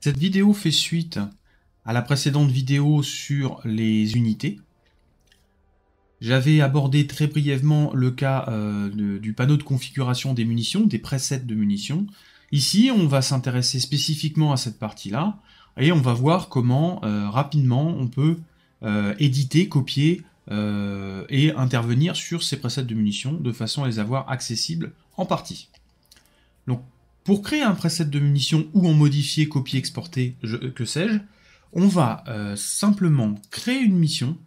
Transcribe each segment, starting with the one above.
Cette vidéo fait suite à la précédente vidéo sur les unités. J'avais abordé très brièvement le cas euh, du panneau de configuration des munitions, des presets de munitions. Ici, on va s'intéresser spécifiquement à cette partie-là, et on va voir comment euh, rapidement on peut euh, éditer, copier et intervenir sur ces presets de munitions de façon à les avoir accessibles en partie. Pour créer un preset de munitions ou en modifier, copier, exporter, euh, que sais-je, on va euh, simplement créer une mission.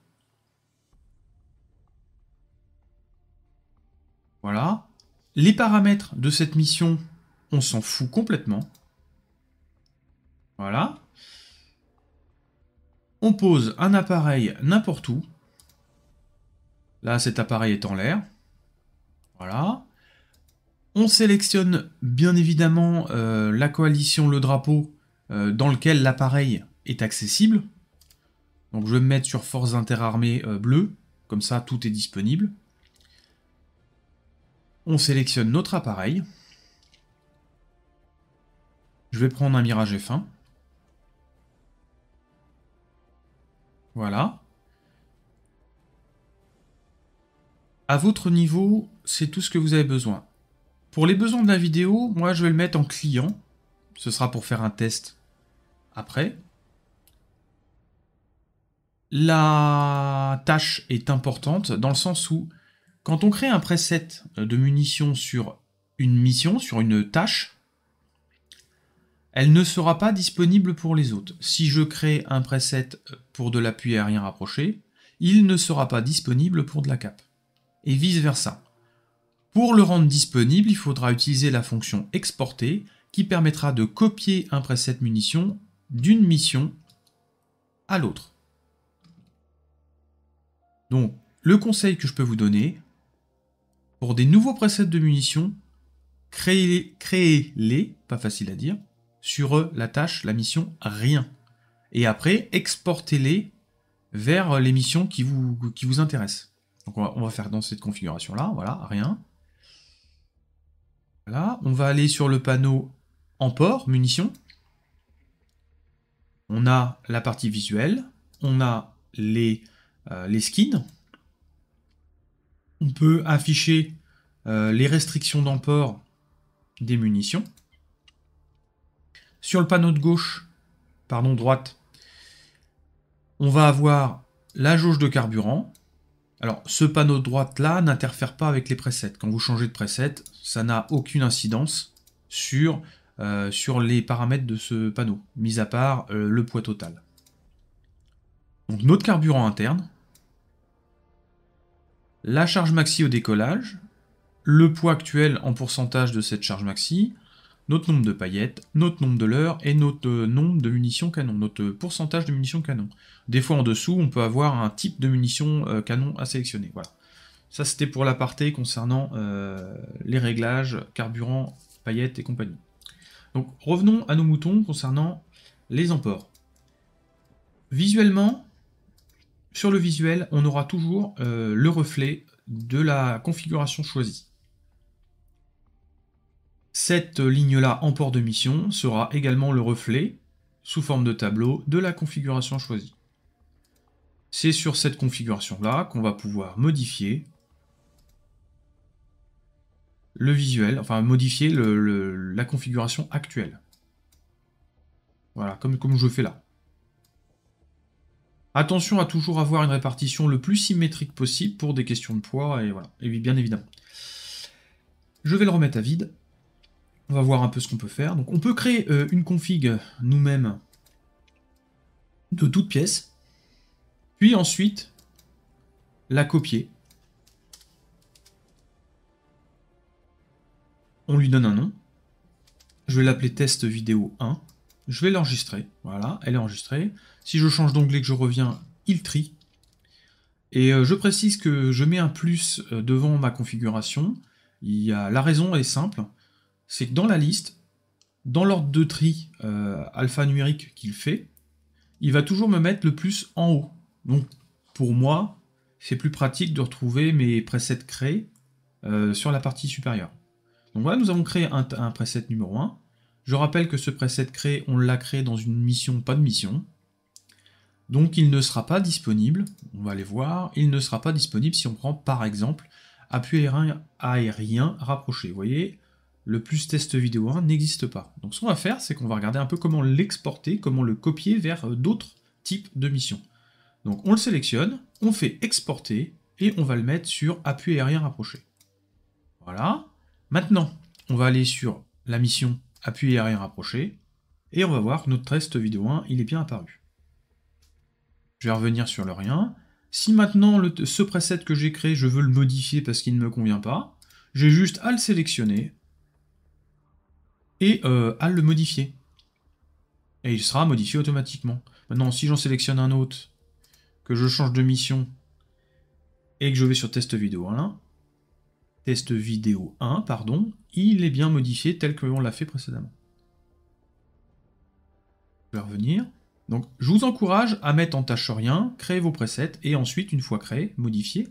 Voilà. Les paramètres de cette mission, on s'en fout complètement. Voilà. On pose un appareil n'importe où. Là, cet appareil est en l'air. Voilà. On sélectionne bien évidemment euh, la coalition, le drapeau euh, dans lequel l'appareil est accessible. Donc je vais me mettre sur forces interarmées euh, bleue, comme ça tout est disponible. On sélectionne notre appareil. Je vais prendre un Mirage F1. Voilà. À votre niveau, c'est tout ce que vous avez besoin. Pour les besoins de la vidéo, moi je vais le mettre en client. Ce sera pour faire un test après. La tâche est importante dans le sens où quand on crée un preset euh, de munitions sur une mission, sur une tâche, elle ne sera pas disponible pour les autres. Si je crée un preset euh, pour de l'appui aérien rapproché, il ne sera pas disponible pour de la cape. Et vice-versa. Pour le rendre disponible, il faudra utiliser la fonction exporter qui permettra de copier un preset munition d'une mission à l'autre. Donc, le conseil que je peux vous donner, pour des nouveaux presets de munitions, créez-les, pas facile à dire, sur la tâche, la mission, rien. Et après, exportez-les vers les missions qui vous, qui vous intéressent. Donc on va faire dans cette configuration-là, voilà, rien on va aller sur le panneau Emport, munitions. On a la partie visuelle, on a les, euh, les skins. On peut afficher euh, les restrictions d'emport des munitions. Sur le panneau de gauche, pardon droite, on va avoir la jauge de carburant, alors, ce panneau de droite-là n'interfère pas avec les presets. Quand vous changez de preset, ça n'a aucune incidence sur, euh, les paramètres de ce panneau, mis à part euh, le poids total. Donc, notre carburant interne, la charge maxi au décollage, le poids actuel en pourcentage de cette charge maxi, notre nombre de paillettes, notre nombre de leurs et notre euh, nombre de munitions canon, notre pourcentage de munitions canon. Des fois en dessous, on peut avoir un type de munitions euh, canon à sélectionner. Voilà. Ça c'était pour partie concernant euh, les réglages, carburant, paillettes et compagnie. Donc revenons à nos moutons concernant les emports. Visuellement, sur le visuel, on aura toujours le reflet de la configuration choisie. Cette ligne-là en port de mission sera également le reflet, sous forme de tableau, de la configuration choisie. C'est sur cette configuration-là qu'on va pouvoir modifier le visuel, enfin modifier la configuration actuelle. Voilà, comme, comme je fais là. Attention à toujours avoir une répartition le plus symétrique possible pour des questions de poids, et voilà, et bien évidemment. Je vais le remettre à vide. On va voir un peu ce qu'on peut faire. Donc on peut créer euh, une config nous-mêmes de toute pièce, puis ensuite la copier. On lui donne un nom. Je vais l'appeler test vidéo 1. Je vais l'enregistrer. Voilà, elle est enregistrée. Si je change d'onglet que je reviens, il tri Et euh, je précise que je mets un plus euh, devant ma configuration. Il y a... La raison est simple, c'est que dans la liste, dans l'ordre de tri euh, alphanumérique qu'il fait, il va toujours me mettre le plus en haut. Donc pour moi, c'est plus pratique de retrouver mes presets créés euh, sur la partie supérieure. Donc voilà, nous avons créé un, preset numéro 1. Je rappelle que ce preset créé, on l'a créé dans une mission, pas de mission. Donc il ne sera pas disponible, on va aller voir, il ne sera pas disponible si on prend par exemple appui aérien, aérien rapproché. Vous voyez, le plus test vidéo 1 n'existe pas. Donc ce qu'on va faire, c'est qu'on va regarder un peu comment l'exporter, comment le copier vers euh, d'autres types de missions. Donc on le sélectionne, on fait exporter, et on va le mettre sur appui aérien rapproché. Voilà. Maintenant, on va aller sur la mission appui aérien rapproché, et on va voir que notre test vidéo 1, il est bien apparu. Je vais revenir sur le rien. Si maintenant le, ce preset que j'ai créé, je veux le modifier parce qu'il ne me convient pas, j'ai juste à le sélectionner, et euh, à le modifier. Et il sera modifié automatiquement. Maintenant, si j'en sélectionne un autre, que je change de mission, et que je vais sur test vidéo 1, test vidéo 1, pardon, il est bien modifié tel que l'on l'a fait précédemment. Je vais revenir. Donc, je vous encourage à mettre en tâche rien, créer vos presets, et ensuite, une fois créé, modifier,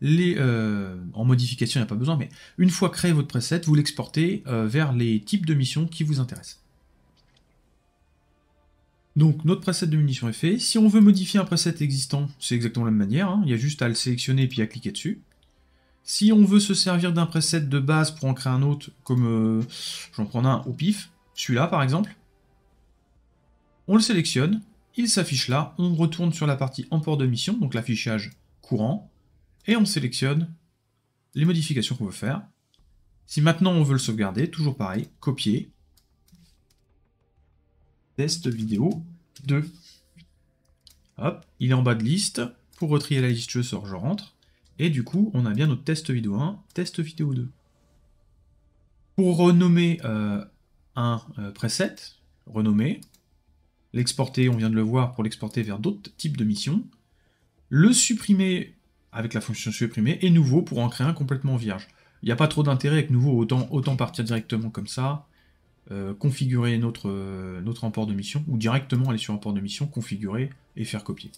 les, euh, en modification, il n'y a pas besoin, mais une fois créé votre preset, vous l'exportez euh, vers les types de missions qui vous intéressent. Donc notre preset de munitions est fait. Si on veut modifier un preset existant, c'est exactement la même manière. Hein. Il y a juste à le sélectionner et puis à cliquer dessus. Si on veut se servir d'un preset de base pour en créer un autre, comme euh, j'en prends un au pif, celui-là par exemple, on le sélectionne, il s'affiche là, on retourne sur la partie emport de mission, donc l'affichage courant, et on sélectionne les modifications qu'on veut faire. Si maintenant on veut le sauvegarder, toujours pareil, copier, test vidéo 2. Hop, il est en bas de liste, pour retrier la liste je sors, je rentre, et du coup on a bien notre test vidéo 1, test vidéo 2. Pour renommer euh, un euh, preset, renommer, l'exporter, on vient de le voir, pour l'exporter vers d'autres types de missions, le supprimer avec la fonction supprimer, et nouveau pour en créer un complètement vierge. Il n'y a pas trop d'intérêt avec nouveau, autant, partir directement comme ça, euh, configurer notre, emport euh, notre de mission, ou directement aller sur emport de mission, configurer et faire copier.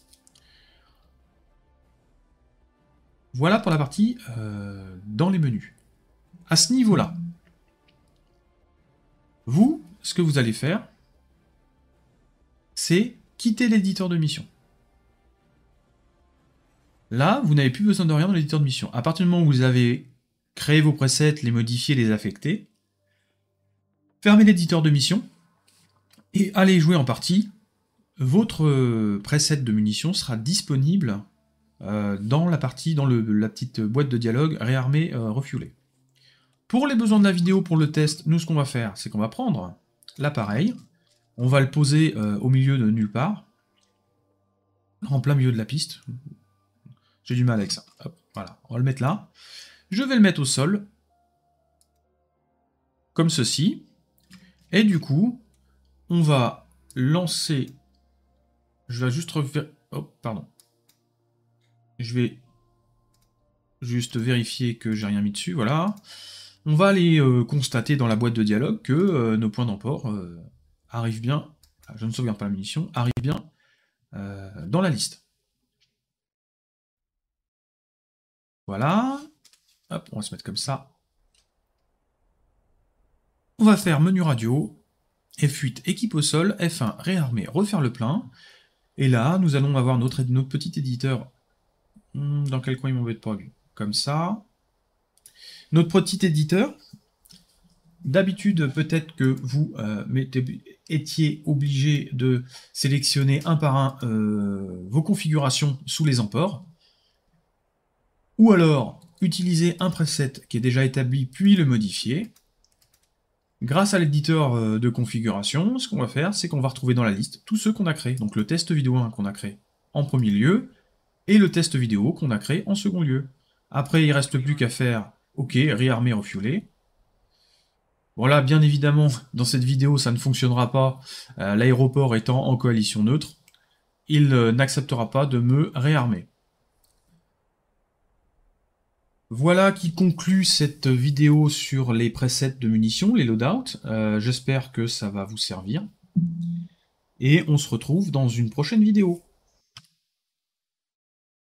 Voilà pour la partie euh, dans les menus. À ce niveau-là, vous, ce que vous allez faire, c'est quitter l'éditeur de mission. Là, vous n'avez plus besoin de rien dans l'éditeur de mission. À partir du moment où vous avez créé vos presets, les modifier, les affecter, fermez l'éditeur de mission et allez jouer en partie. Votre euh, preset de munitions sera disponible euh, dans la partie, dans la petite boîte de dialogue réarmer, euh, refueler. Pour les besoins de la vidéo, pour le test, nous ce qu'on va faire, c'est qu'on va prendre l'appareil, on va le poser au milieu de nulle part, en plein milieu de la piste, j'ai du mal avec ça. voilà, on va le mettre là. Je vais le mettre au sol, comme ceci. Et du coup, on va lancer... Je vais juste... Oh, pardon. Je vais juste vérifier que j'ai rien mis dessus, voilà. On va aller euh, constater dans la boîte de dialogue que euh, nos points d'emport euh, arrivent bien, ah, je ne sauvegarde pas la munition, arrivent bien dans la liste. Voilà. on va se mettre comme ça. On va faire menu radio, F8 équipe au sol, F1 réarmer, refaire le plein. Et là, nous allons avoir notre, petit éditeur. Hmm, dans quel coin il de pas Comme ça. Notre petit éditeur. D'habitude, peut-être que vous euh, étiez obligé de sélectionner un par un euh, vos configurations sous les emports. Ou alors, utiliser un preset qui est déjà établi, puis le modifier. Grâce à l'éditeur euh, de configuration, ce qu'on va faire, c'est qu'on va retrouver dans la liste tous ceux qu'on a créés. Donc le test vidéo 1 qu'on a créé en premier lieu, et le test vidéo qu'on a créé en second lieu. Après, il reste plus qu'à faire OK, réarmer, refueler. Voilà, bien évidemment, dans cette vidéo, ça ne fonctionnera pas, euh, l'aéroport étant en coalition neutre, il euh, n'acceptera pas de me réarmer. Voilà qui conclut cette vidéo sur les presets de munitions, les loadouts. Euh, j'espère que ça va vous servir. Et on se retrouve dans une prochaine vidéo.